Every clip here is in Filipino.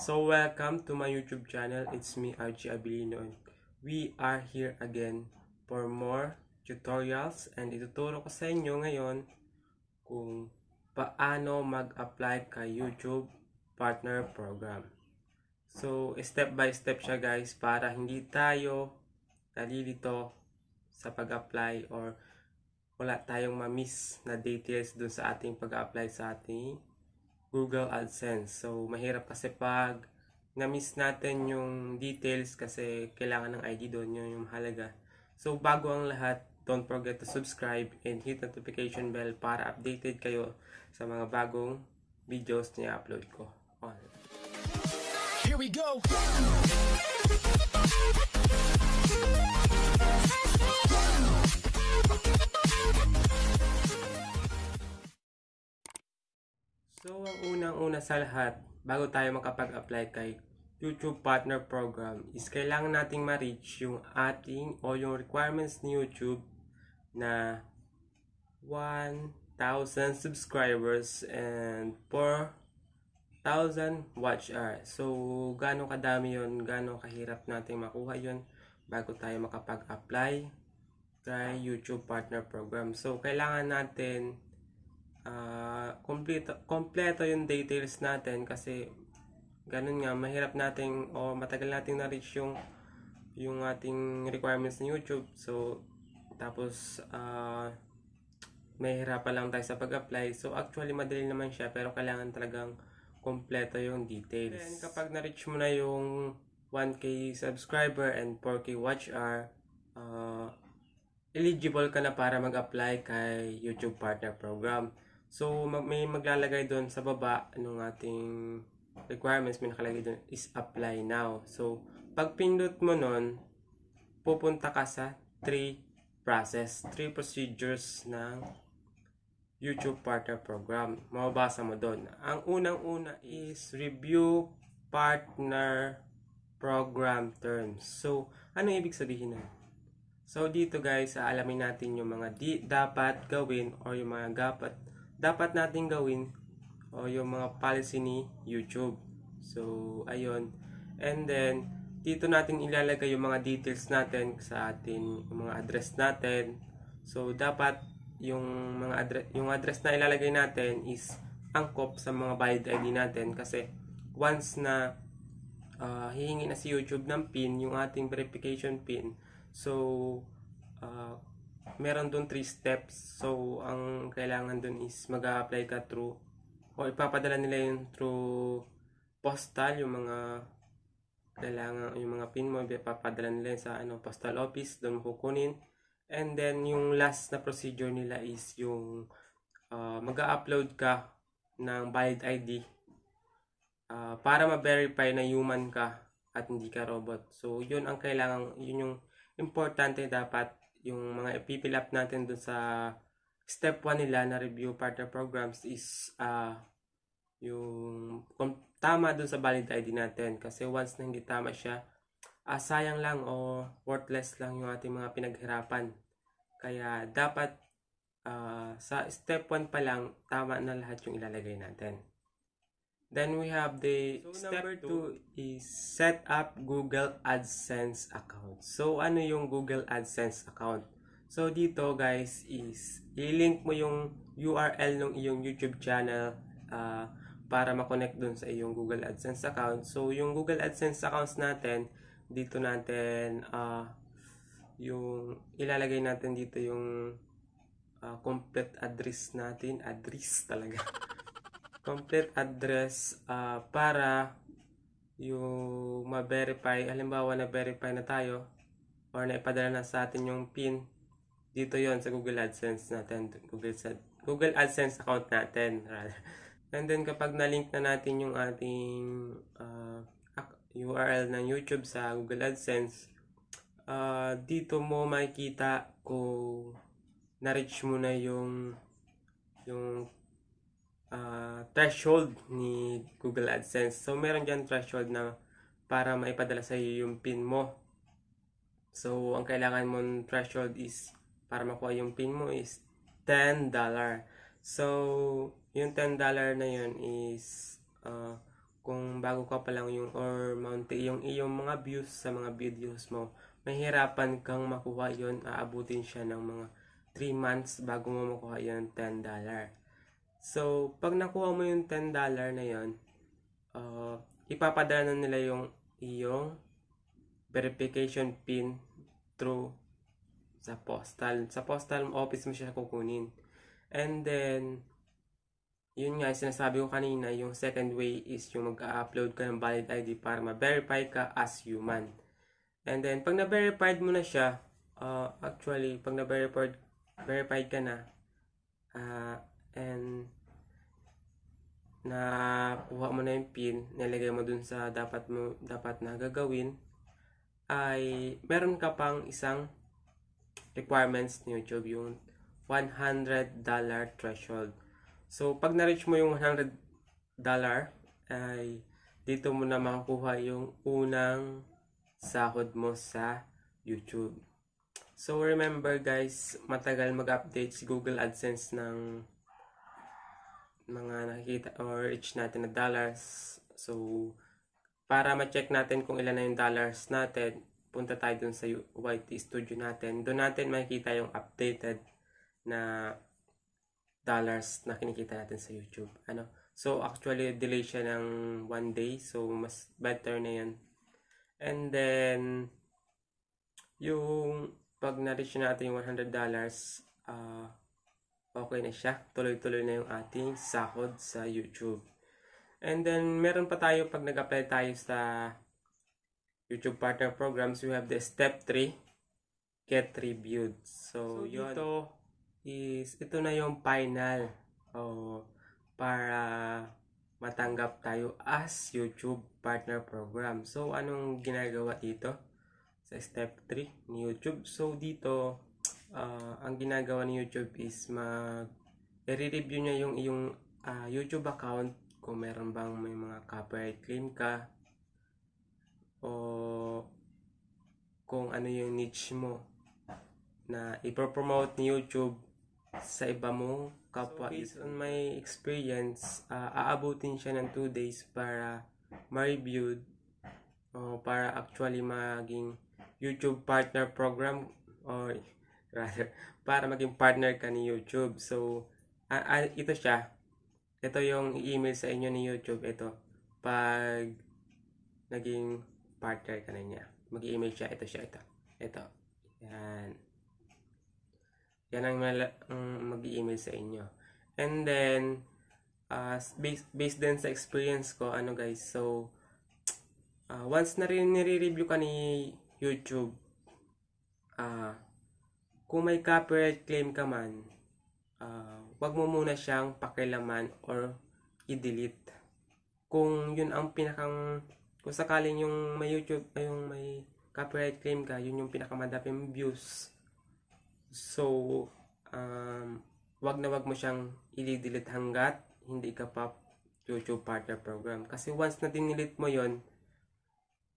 So welcome to my YouTube channel. It's me Archie Abilino. We are here again for more tutorials and ituturo ko sa inyo ngayon kung paano mag-apply kay YouTube Partner Program. So step by step siya guys para hindi tayo nalilito sa pag-apply or wala tayong ma-miss na details dun sa ating pag-apply sa ating Google AdSense. So, mahirap kasi pag na-miss natin yung details kasi kailangan ng ID doon yun yung halaga. So, bago ang lahat, don't forget to subscribe and hit notification bell para updated kayo sa mga bagong videos na i-upload ko. On. Here we go! ang unang-una sa lahat, bago tayo makapag-apply kay YouTube Partner Program, is kailangan nating ma-reach yung ating o yung requirements ni YouTube na 1,000 subscribers and 4,000 watch hours. So, gano'ng kadami yon gano'ng kahirap nating makuha yon bago tayo makapag-apply kay YouTube Partner Program. So, kailangan natin uh, kompleto, kompleto yung details natin kasi ganun nga, mahirap nating o matagal nating na-reach yung yung ating requirements ng YouTube. So, tapos, uh, ah, pa lang tayo sa pag-apply. So, actually, madali naman siya, pero kailangan talagang kompleto yung details. Then, kapag na-reach mo na yung 1K subscriber and 4K watch hour, uh, eligible ka na para mag-apply kay YouTube Partner Program. So, mag may maglalagay doon sa baba ng ating requirements, may nakalagay doon is apply now. So, pag pindot mo noon, pupunta ka sa 3 process, 3 procedures ng YouTube Partner Program. Mababasa mo doon. Ang unang-una is review partner program terms. So, ano ibig sabihin nun? So, dito guys, alamin natin yung mga di dapat gawin or yung mga dapat dapat natin gawin o yung mga policy ni YouTube. So, ayun. And then, dito natin ilalagay yung mga details natin sa atin, yung mga address natin. So, dapat yung mga address, yung address na ilalagay natin is angkop sa mga valid ID natin kasi once na uh, hihingi na si YouTube ng PIN, yung ating verification PIN, so uh, meron doon 3 steps. So, ang kailangan doon is mag apply ka through o ipapadala nila yun through postal, yung mga kailangan, yung mga pin mo, ipapadala nila sa ano, postal office, doon mo kukunin. And then, yung last na procedure nila is yung uh, ah, mag upload ka ng valid ID uh, ah, para ma-verify na human ka at hindi ka robot. So, yun ang kailangan, yun yung importante dapat yung mga i-fill up natin dun sa step 1 nila na review partner programs is uh, yung kung tama dun sa valid ID natin. Kasi once na hindi tama siya, uh, sayang lang o worthless lang yung ating mga pinaghirapan. Kaya dapat uh, sa step 1 pa lang, tama na lahat yung ilalagay natin. Then we have the so, step 2 is set up Google AdSense account. So, ano yung Google AdSense account? So, dito guys is i-link mo yung URL ng iyong YouTube channel uh, para makonect dun sa iyong Google AdSense account. So, yung Google AdSense accounts natin, dito natin uh, yung ilalagay natin dito yung uh, complete address natin. Address talaga. complete address uh, para yung ma-verify, halimbawa na verify na tayo or naipadala na sa atin yung PIN dito yon sa Google AdSense natin, Google Google AdSense account natin rather. And then kapag na-link na natin yung ating uh, ah, URL ng YouTube sa Google AdSense, uh, dito mo makikita kung na-reach mo na yung yung uh, threshold ni Google AdSense. So, meron dyan threshold na para maipadala sa iyo yung pin mo. So, ang kailangan mong threshold is, para makuha yung pin mo is $10. So, yung $10 na yun is, uh, kung bago ka pa lang yung or mounti yung iyong mga views sa mga videos mo, mahirapan kang makuha yon aabutin siya ng mga 3 months bago mo makuha yung $10. So, pag nakuha mo yung $10 na yon, uh, ipapadala na nila yung iyong verification pin through sa postal. Sa postal office mo siya kukunin. And then, yun nga, sinasabi ko kanina, yung second way is yung mag-upload ka ng valid ID para ma-verify ka as human. And then, pag na-verified mo na siya, uh, actually, pag na-verified verified ka na, na kuha mo na yung pin, nilagay mo dun sa dapat mo dapat na gagawin ay meron ka pang isang requirements ni YouTube yung $100 threshold. So pag na-reach mo yung $100 dollar ay dito mo na makukuha yung unang sahod mo sa YouTube. So remember guys, matagal mag-update si Google AdSense ng mga nakikita or each natin na dollars. So, para ma-check natin kung ilan na yung dollars natin, punta tayo dun sa YT Studio natin. Doon natin makikita yung updated na dollars na kinikita natin sa YouTube. Ano? So, actually, delay siya ng one day. So, mas better na yan. And then, yung pag na-reach natin yung $100, uh, okay na siya. Tuloy-tuloy na yung ating sahod sa YouTube. And then, meron pa tayo pag nag-apply tayo sa YouTube Partner Programs, we have the Step 3, Get Tribute. So, so ito is, ito na yung final oh, para matanggap tayo as YouTube Partner Program. So, anong ginagawa dito? Sa Step 3 ni YouTube. So, dito, uh, ang ginagawa ni YouTube is mag i-review niya yung iyong uh, YouTube account kung meron bang may mga copyright claim ka o kung ano yung niche mo na ipopromote ni YouTube sa iba mo kapwa. So, based on my experience, uh, aabutin siya ng 2 days para ma-review o para actually maging YouTube partner program or rather, para maging partner ka ni YouTube. So, uh, uh, ito siya. Ito yung email sa inyo ni YouTube. Ito, pag naging partner ka na niya. Mag-email siya. Ito siya. Ito. Ito. Yan. Yan ang um, mag-email sa inyo. And then, uh, ah, based, based din sa experience ko, ano guys, so, uh, once na rin nire-review ka ni YouTube, ah, uh, kung may copyright claim ka man, uh, wag mo muna siyang pakilaman or i-delete. Kung yun ang pinakang, kung sakaling yung may YouTube, ay yung may copyright claim ka, yun yung pinakamadaming views. So, um, wag na wag mo siyang i-delete hanggat hindi ka pa YouTube Partner Program. Kasi once na dinilit mo yon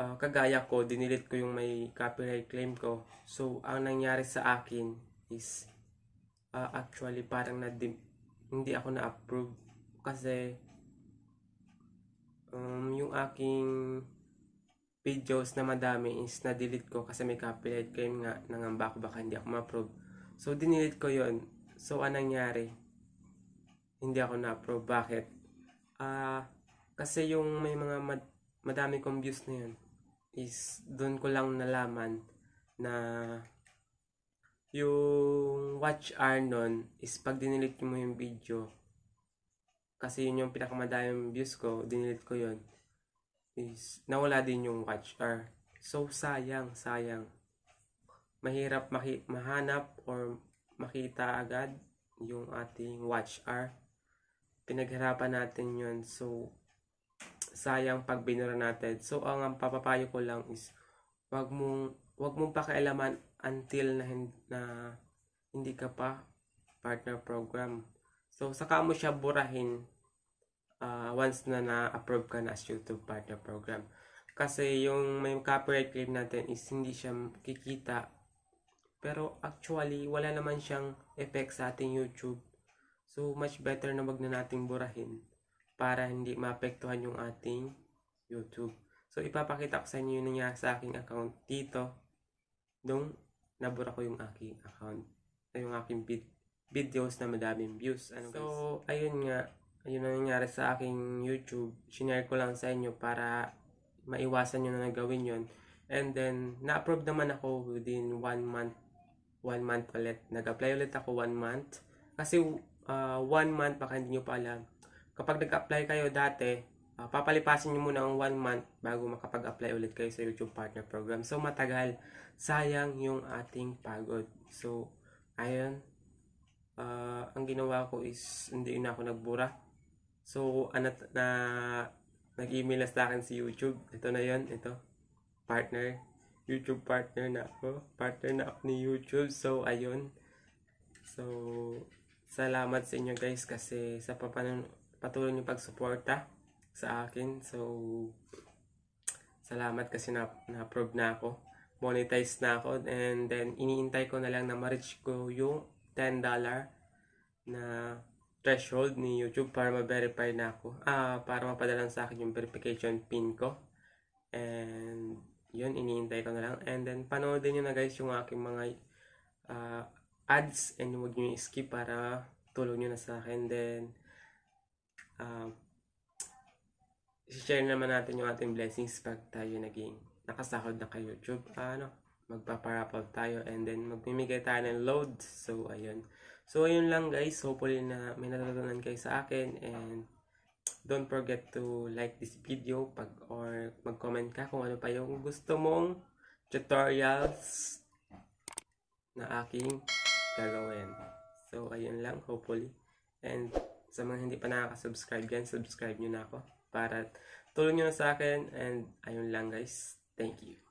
uh, kagaya ko, dinilit ko yung may copyright claim ko. So, ang nangyari sa akin is uh, actually parang na hindi ako na-approve kasi um, yung aking videos na madami is na-delete ko kasi may copyright claim nga nangamba ko baka hindi ako ma-approve. So, dinilit ko yon So, anong nangyari? Hindi ako na-approve. Bakit? uh, kasi yung may mga mad madami kong views na yun is doon ko lang nalaman na yung watch hour nun is pag dinilit mo yung video kasi yun yung pinakamadayang views ko dinilit ko yun is nawala din yung watch hour so sayang sayang mahirap maki mahanap or makita agad yung ating watch hour pinaghirapan natin yun so sayang pag binura natin. So, ang papapayo ko lang is, wag mong, wag mong pakialaman until na, na hindi ka pa partner program. So, saka mo siya burahin uh, once na na-approve ka na as YouTube partner program. Kasi yung may copyright claim natin is hindi siya kikita. Pero actually, wala naman siyang effect sa ating YouTube. So, much better na wag na nating burahin para hindi maapektuhan yung ating YouTube. So, ipapakita ko sa inyo yung nangyari sa aking account dito nung nabura ko yung aking account na yung aking vid- videos na madaming views. Ano so, guys? ayun nga, ayun ang nangyari sa aking YouTube. Sinare ko lang sa inyo para maiwasan nyo na nagawin yon And then, na-approve naman ako within one month. One month ulit. Nag-apply ulit ako one month. Kasi uh, one month, baka hindi nyo pa alam kapag nag-apply kayo dati, uh, papalipasin nyo muna ang 1 month bago makapag-apply ulit kayo sa YouTube Partner Program. So, matagal. Sayang yung ating pagod. So, ayun. Uh, ang ginawa ko is, hindi na ako nagbura. So, anat na nag-email na sa akin si YouTube. Ito na yon ito. Partner. YouTube partner na ako. Partner na ako ni YouTube. So, ayun. So, salamat sa inyo guys kasi sa papanonood patuloy niyo pagsuporta sa akin. So, salamat kasi na, approve na ako. Monetize na ako. And then, iniintay ko na lang na ma-reach ko yung $10 na threshold ni YouTube para ma-verify na ako. Ah, para mapadalan sa akin yung verification pin ko. And, yun, iniintay ko na lang. And then, panoodin nyo na guys yung aking mga uh, ads and huwag nyo skip para tulong nyo na sa akin. Then, uh, share naman natin yung ating blessings pag tayo naging nakasakod na kay YouTube. Paano? ano, magpaparapal tayo and then magmimigay tayo ng load. So, ayun. So, ayun lang guys. Hopefully na may natutunan kayo sa akin and don't forget to like this video pag or mag-comment ka kung ano pa yung gusto mong tutorials na aking gagawin. So, ayun lang. Hopefully. And sa mga hindi pa nakaka-subscribe yan, subscribe nyo na ako para tulong nyo na sa akin and ayun lang guys. Thank you.